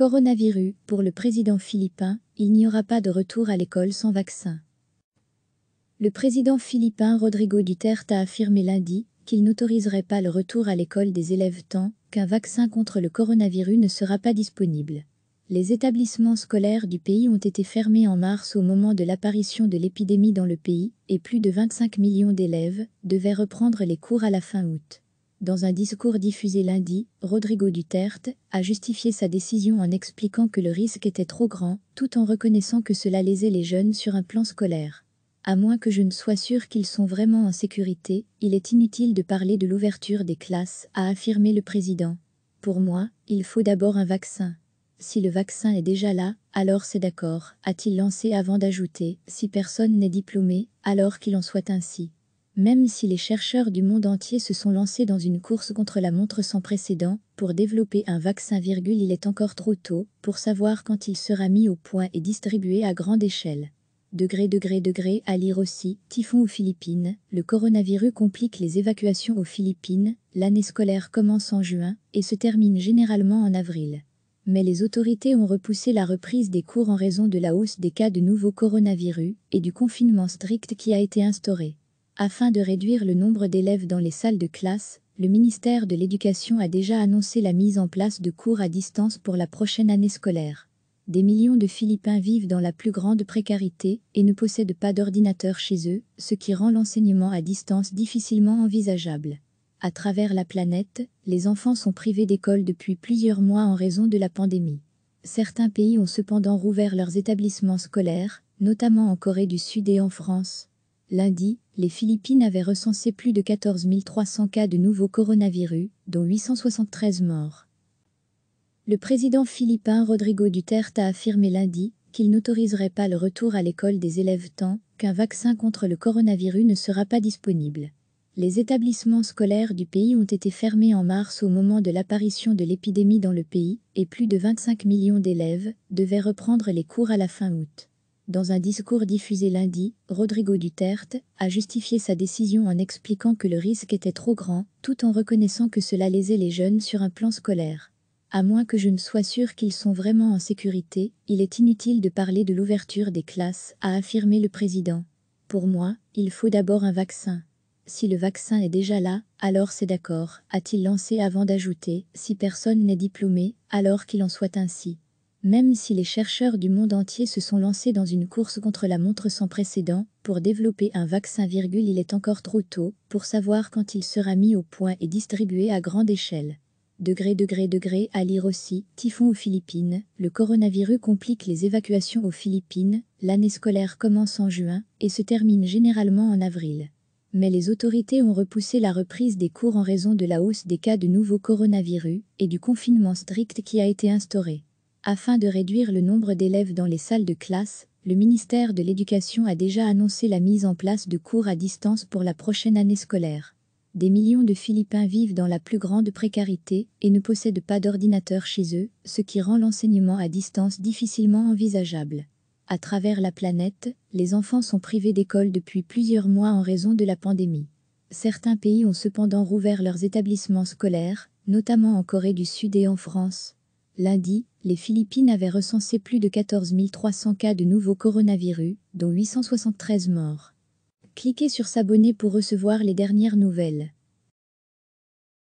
Coronavirus, pour le président philippin, il n'y aura pas de retour à l'école sans vaccin. Le président philippin Rodrigo Duterte a affirmé lundi qu'il n'autoriserait pas le retour à l'école des élèves tant qu'un vaccin contre le coronavirus ne sera pas disponible. Les établissements scolaires du pays ont été fermés en mars au moment de l'apparition de l'épidémie dans le pays et plus de 25 millions d'élèves devaient reprendre les cours à la fin août. Dans un discours diffusé lundi, Rodrigo Duterte a justifié sa décision en expliquant que le risque était trop grand, tout en reconnaissant que cela lésait les jeunes sur un plan scolaire. À moins que je ne sois sûr qu'ils sont vraiment en sécurité, il est inutile de parler de l'ouverture des classes, a affirmé le président. Pour moi, il faut d'abord un vaccin. Si le vaccin est déjà là, alors c'est d'accord, a-t-il lancé avant d'ajouter, si personne n'est diplômé, alors qu'il en soit ainsi. Même si les chercheurs du monde entier se sont lancés dans une course contre la montre sans précédent pour développer un vaccin, virgule, il est encore trop tôt pour savoir quand il sera mis au point et distribué à grande échelle. Degré, degré, degré, à lire aussi, typhon aux Philippines, le coronavirus complique les évacuations aux Philippines, l'année scolaire commence en juin et se termine généralement en avril mais les autorités ont repoussé la reprise des cours en raison de la hausse des cas de nouveaux coronavirus et du confinement strict qui a été instauré. Afin de réduire le nombre d'élèves dans les salles de classe, le ministère de l'Éducation a déjà annoncé la mise en place de cours à distance pour la prochaine année scolaire. Des millions de Philippins vivent dans la plus grande précarité et ne possèdent pas d'ordinateur chez eux, ce qui rend l'enseignement à distance difficilement envisageable. À travers la planète, les enfants sont privés d'école depuis plusieurs mois en raison de la pandémie. Certains pays ont cependant rouvert leurs établissements scolaires, notamment en Corée du Sud et en France. Lundi, les Philippines avaient recensé plus de 14 300 cas de nouveau coronavirus, dont 873 morts. Le président philippin Rodrigo Duterte a affirmé lundi qu'il n'autoriserait pas le retour à l'école des élèves tant qu'un vaccin contre le coronavirus ne sera pas disponible. Les établissements scolaires du pays ont été fermés en mars au moment de l'apparition de l'épidémie dans le pays et plus de 25 millions d'élèves devaient reprendre les cours à la fin août. Dans un discours diffusé lundi, Rodrigo Duterte a justifié sa décision en expliquant que le risque était trop grand, tout en reconnaissant que cela lésait les jeunes sur un plan scolaire. À moins que je ne sois sûr qu'ils sont vraiment en sécurité, il est inutile de parler de l'ouverture des classes, a affirmé le président. Pour moi, il faut d'abord un vaccin. Si le vaccin est déjà là, alors c'est d'accord, a-t-il lancé avant d'ajouter, si personne n'est diplômé, alors qu'il en soit ainsi. Même si les chercheurs du monde entier se sont lancés dans une course contre la montre sans précédent pour développer un vaccin, il est encore trop tôt pour savoir quand il sera mis au point et distribué à grande échelle. Degré, degré, degré, à lire aussi, typhon aux Philippines, le coronavirus complique les évacuations aux Philippines, l'année scolaire commence en juin et se termine généralement en avril. Mais les autorités ont repoussé la reprise des cours en raison de la hausse des cas de nouveaux coronavirus et du confinement strict qui a été instauré. Afin de réduire le nombre d'élèves dans les salles de classe, le ministère de l'Éducation a déjà annoncé la mise en place de cours à distance pour la prochaine année scolaire. Des millions de Philippins vivent dans la plus grande précarité et ne possèdent pas d'ordinateur chez eux, ce qui rend l'enseignement à distance difficilement envisageable. À travers la planète, les enfants sont privés d'école depuis plusieurs mois en raison de la pandémie. Certains pays ont cependant rouvert leurs établissements scolaires, notamment en Corée du Sud et en France. Lundi, les Philippines avaient recensé plus de 14 300 cas de nouveaux coronavirus, dont 873 morts. Cliquez sur S'abonner pour recevoir les dernières nouvelles.